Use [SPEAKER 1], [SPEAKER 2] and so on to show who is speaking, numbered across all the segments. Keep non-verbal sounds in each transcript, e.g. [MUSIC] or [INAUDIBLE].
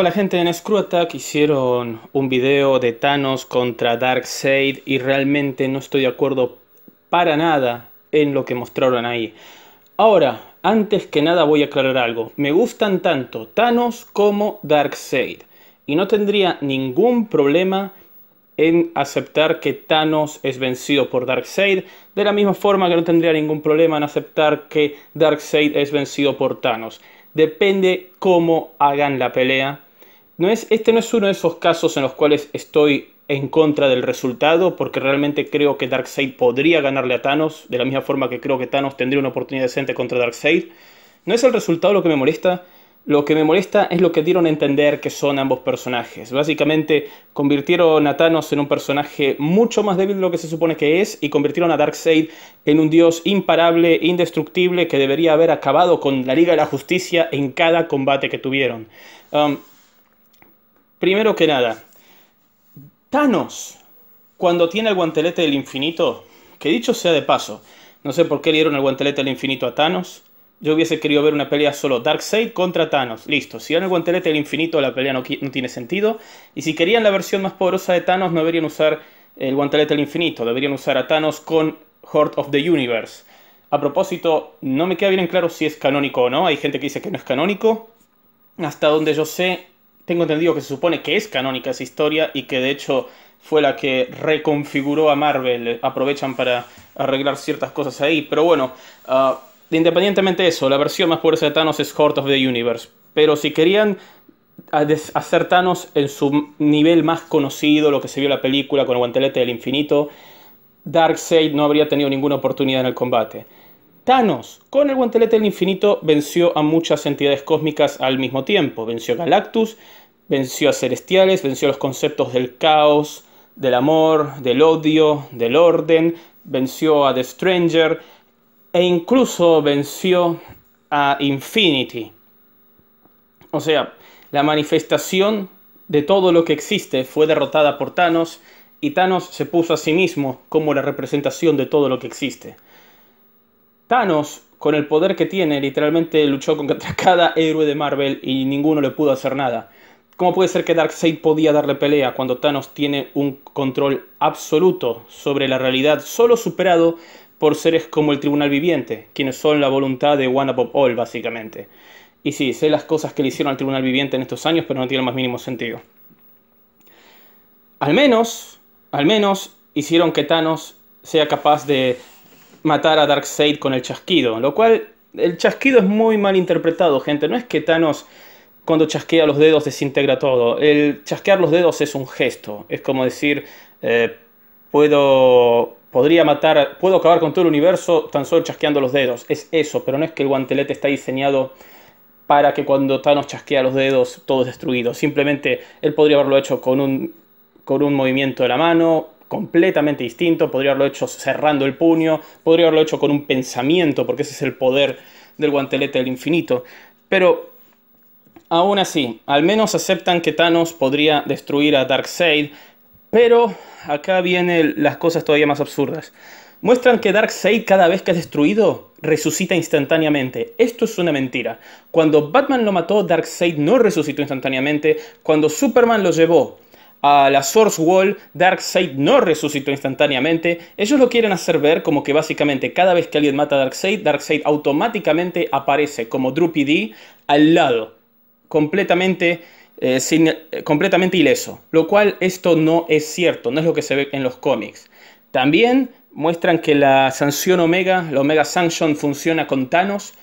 [SPEAKER 1] Hola gente, en ScrewAttack hicieron un video de Thanos contra Darkseid y realmente no estoy de acuerdo para nada en lo que mostraron ahí. Ahora, antes que nada voy a aclarar algo. Me gustan tanto Thanos como Darkseid y no tendría ningún problema en aceptar que Thanos es vencido por Darkseid, de la misma forma que no tendría ningún problema en aceptar que Darkseid es vencido por Thanos. Depende cómo hagan la pelea, no es, este no es uno de esos casos en los cuales estoy en contra del resultado, porque realmente creo que Darkseid podría ganarle a Thanos, de la misma forma que creo que Thanos tendría una oportunidad decente contra Darkseid. No es el resultado lo que me molesta, lo que me molesta es lo que dieron a entender que son ambos personajes. Básicamente convirtieron a Thanos en un personaje mucho más débil de lo que se supone que es y convirtieron a Darkseid en un dios imparable, indestructible, que debería haber acabado con la Liga de la Justicia en cada combate que tuvieron. Um, Primero que nada, Thanos, cuando tiene el guantelete del infinito, que dicho sea de paso, no sé por qué le dieron el guantelete del infinito a Thanos. Yo hubiese querido ver una pelea solo Darkseid contra Thanos. Listo, si dan el guantelete del infinito la pelea no, tiene sentido. Y si querían la versión más poderosa de Thanos no deberían usar el guantelete del infinito, deberían usar a Thanos con Heart of the Universe. A propósito, no me queda bien claro si es canónico o no. Hay gente que dice que no es canónico. Hasta donde yo sé, tengo entendido que se supone que es canónica esa historia y que de hecho fue la que reconfiguró a Marvel. Aprovechan para arreglar ciertas cosas ahí. Pero bueno, ah, independientemente de eso, la versión más poderosa de Thanos es Heart of the Universe. Pero si querían hacer Thanos en su nivel más conocido, lo que se vio en la película con el guantelete del infinito, Darkseid no habría tenido ninguna oportunidad en el combate. Thanos, con el guantelete del infinito, venció a muchas entidades cósmicas al mismo tiempo. Venció a Galactus, venció a Celestiales, venció a los conceptos del caos, del amor, del odio, del orden, venció a The Stranger e incluso venció a Infinity. O sea, la manifestación de todo lo que existe fue derrotada por Thanos y Thanos se puso a sí mismo como la representación de todo lo que existe. Thanos, con el poder que tiene, literalmente luchó contra [LAUGHS] cada héroe de Marvel y ninguno le pudo hacer nada. ¿Cómo puede ser que Darkseid podía darle pelea cuando Thanos tiene un control absoluto sobre la realidad, solo superado por seres como el Tribunal Viviente, quienes son la voluntad de One Above All, básicamente? Y sí, sé las cosas que le hicieron al Tribunal Viviente en estos años, pero no tiene el más mínimo sentido. Al menos, al menos, hicieron que Thanos sea capaz de matar a Darkseid con el chasquido, lo cual el chasquido es muy mal interpretado, gente. No es que Thanos cuando chasquea los dedos desintegra todo. El chasquear los dedos es un gesto. Es como decir, eh, puedo, podría matar, puedo acabar con todo el universo tan solo chasqueando los dedos. Es eso, pero no es que el guantelete está diseñado para que cuando Thanos chasquea los dedos todo es destruido. Simplemente él podría haberlo hecho con un, con un movimiento de la mano completamente distinto, podría haberlo hecho cerrando el puño, podría haberlo hecho con un pensamiento, porque ese es el poder del guantelete del infinito. Pero aún así, al menos aceptan que Thanos podría destruir a Darkseid, pero acá vienen las cosas todavía más absurdas. Muestran que Darkseid cada vez que es destruido resucita instantáneamente. Esto es una mentira. Cuando Batman lo mató, Darkseid no resucitó instantáneamente. Cuando Superman lo llevó a la Source Wall, Darkseid no resucitó instantáneamente. Ellos lo quieren hacer ver como que básicamente cada vez que alguien mata a Darkseid, Darkseid automáticamente aparece como Droopy e al lado, completamente, eh, eh, completamente ileso. Lo cual esto no es cierto, no es lo que se ve en los cómics. También muestran que la sanción Omega, la Omega Sanction, funciona con Thanos.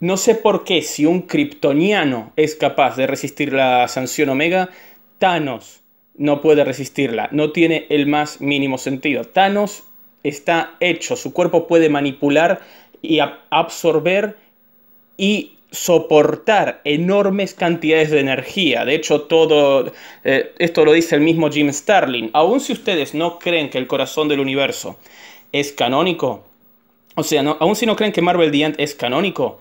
[SPEAKER 1] No sé por qué, si un kryptoniano es capaz de resistir la sanción Omega, Thanos no puede resistirla, no tiene el más mínimo sentido. Thanos está hecho, su cuerpo puede manipular y absorber y soportar enormes cantidades de energía. De hecho, todo eh, esto lo dice el mismo Jim Starlin. Aún si ustedes no creen que el corazón del universo es canónico, o sea, no, aún si no creen que Marvel Diant es canónico,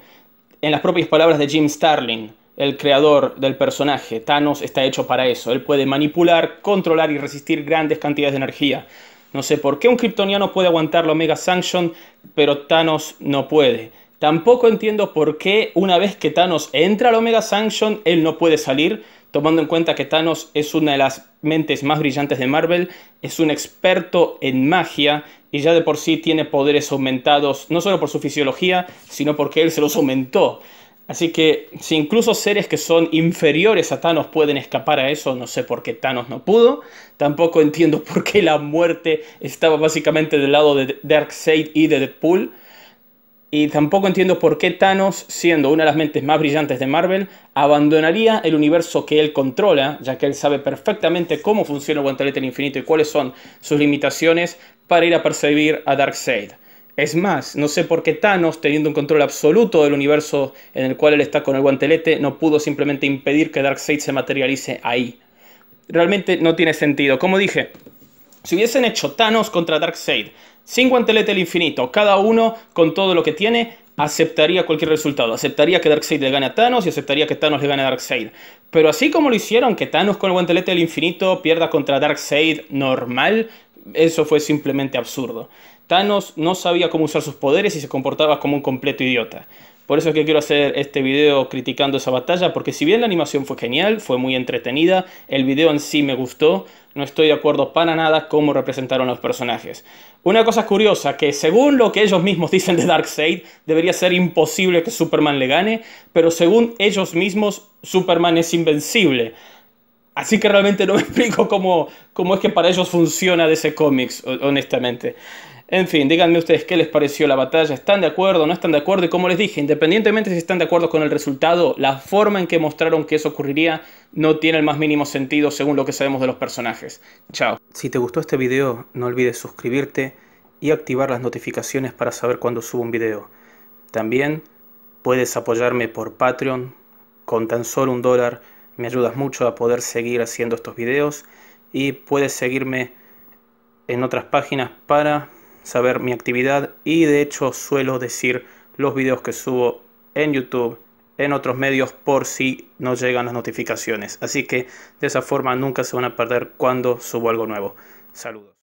[SPEAKER 1] en las propias palabras de Jim Starlin, el creador del personaje, Thanos, está hecho para eso. Él puede manipular, controlar y resistir grandes cantidades de energía. No sé por qué un kryptoniano puede aguantar la Omega Sanction, pero Thanos no puede. Tampoco entiendo por qué una vez que Thanos entra al Omega Sanction, él no puede salir, tomando en cuenta que Thanos es una de las mentes más brillantes de Marvel, es un experto en magia y ya de por sí tiene poderes aumentados, no solo por su fisiología, sino porque él se los aumentó. Así que si incluso seres que son inferiores a Thanos pueden escapar a eso, no sé por qué Thanos no pudo. Tampoco entiendo [LAUGHS] por qué la muerte estaba básicamente del lado de Darkseid y de Deadpool. Y tampoco entiendo por qué Thanos, siendo una de las mentes más brillantes de Marvel, abandonaría el universo que él controla, ya que él sabe perfectamente cómo funciona el guantelete del infinito y cuáles son sus limitaciones para ir a perseguir a Darkseid. Es más, no sé por qué Thanos, teniendo un control absoluto del universo en el cual él está con el guantelete, no pudo simplemente impedir que Darkseid se materialice ahí. Realmente no tiene sentido. Como dije, si hubiesen hecho Thanos contra Darkseid, sin guantelete el infinito, cada uno con todo lo que tiene, aceptaría cualquier resultado. Aceptaría que Darkseid le gane a Thanos y aceptaría que Thanos le gane a Darkseid. Pero así como lo hicieron, que Thanos con el guantelete del infinito pierda contra Darkseid normal, eso fue simplemente absurdo. Thanos no sabía cómo usar sus poderes y se comportaba como un completo idiota. Por eso es que quiero hacer este video criticando esa batalla, porque si bien la animación fue genial, fue muy entretenida, el video en sí me gustó, no estoy de acuerdo para nada cómo representaron los personajes. Una cosa curiosa, que según lo que ellos mismos dicen de Darkseid, debería ser imposible que Superman le gane, pero según ellos mismos, Superman es invencible. Así que realmente no me [LAUGHS] explico cómo, cómo es que para ellos funciona de ese cómics, honestamente. En fin, díganme ustedes qué les pareció la batalla, están de acuerdo, no están de acuerdo y como les dije, independientemente si están de acuerdo con el resultado, la forma en que mostraron que eso ocurriría no tiene el más mínimo sentido según lo que sabemos de los personajes. Chao. Si te gustó este video, no olvides suscribirte y activar las notificaciones para saber cuando subo un video. También puedes apoyarme por Patreon, con tan solo un dólar me ayudas mucho a poder seguir haciendo estos videos y puedes seguirme en otras páginas para saber mi actividad y de hecho suelo decir los videos que subo en YouTube, en otros medios por si no llegan las notificaciones. Así que de esa forma nunca se van a perder cuando subo algo nuevo. Saludos.